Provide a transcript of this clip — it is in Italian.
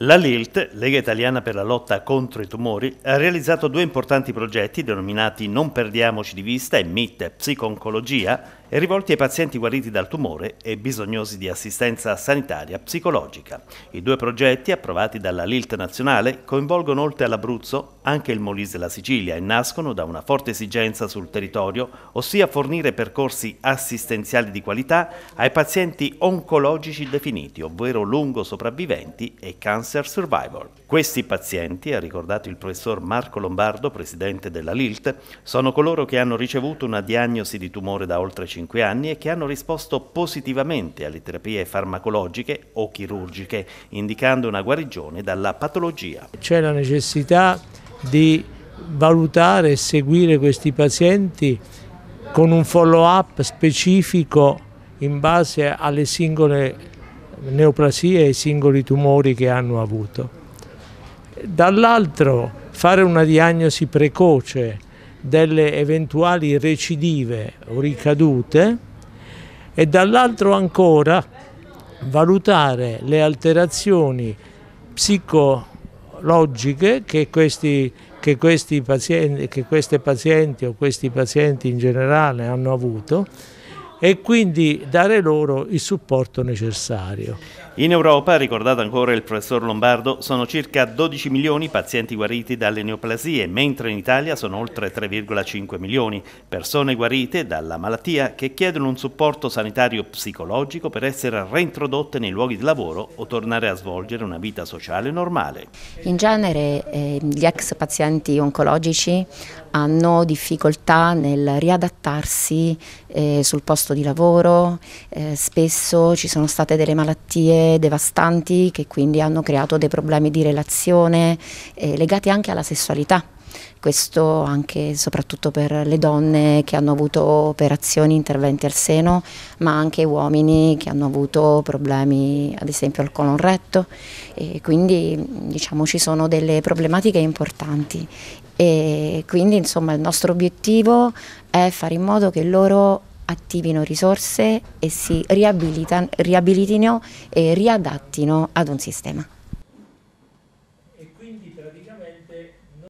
La LILT, Lega Italiana per la lotta contro i tumori, ha realizzato due importanti progetti denominati Non perdiamoci di vista e MIT Psiconcologia e rivolti ai pazienti guariti dal tumore e bisognosi di assistenza sanitaria psicologica. I due progetti, approvati dalla LILT nazionale, coinvolgono oltre all'Abruzzo anche il Molise e la Sicilia e nascono da una forte esigenza sul territorio, ossia fornire percorsi assistenziali di qualità ai pazienti oncologici definiti, ovvero lungo sopravviventi e cancer survival. Questi pazienti, ha ricordato il professor Marco Lombardo, presidente della LILT, sono coloro che hanno ricevuto una diagnosi di tumore da oltre 50 35 anni e che hanno risposto positivamente alle terapie farmacologiche o chirurgiche, indicando una guarigione dalla patologia. C'è la necessità di valutare e seguire questi pazienti con un follow-up specifico in base alle singole neoplasie e ai singoli tumori che hanno avuto. Dall'altro fare una diagnosi precoce delle eventuali recidive o ricadute e dall'altro ancora valutare le alterazioni psicologiche che questi che, questi pazienti, che queste pazienti o questi pazienti in generale hanno avuto e quindi dare loro il supporto necessario. In Europa, ricordato ancora il professor Lombardo, sono circa 12 milioni i pazienti guariti dalle neoplasie, mentre in Italia sono oltre 3,5 milioni persone guarite dalla malattia che chiedono un supporto sanitario psicologico per essere reintrodotte nei luoghi di lavoro o tornare a svolgere una vita sociale normale. In genere eh, gli ex pazienti oncologici hanno difficoltà nel riadattarsi eh, sul posto posto di lavoro, eh, spesso ci sono state delle malattie devastanti che quindi hanno creato dei problemi di relazione eh, legati anche alla sessualità. Questo anche e soprattutto per le donne che hanno avuto operazioni, interventi al seno, ma anche uomini che hanno avuto problemi ad esempio al colon retto e quindi diciamo ci sono delle problematiche importanti e quindi insomma il nostro obiettivo è fare in modo che loro attivino risorse e si riabilitino e riadattino ad un sistema.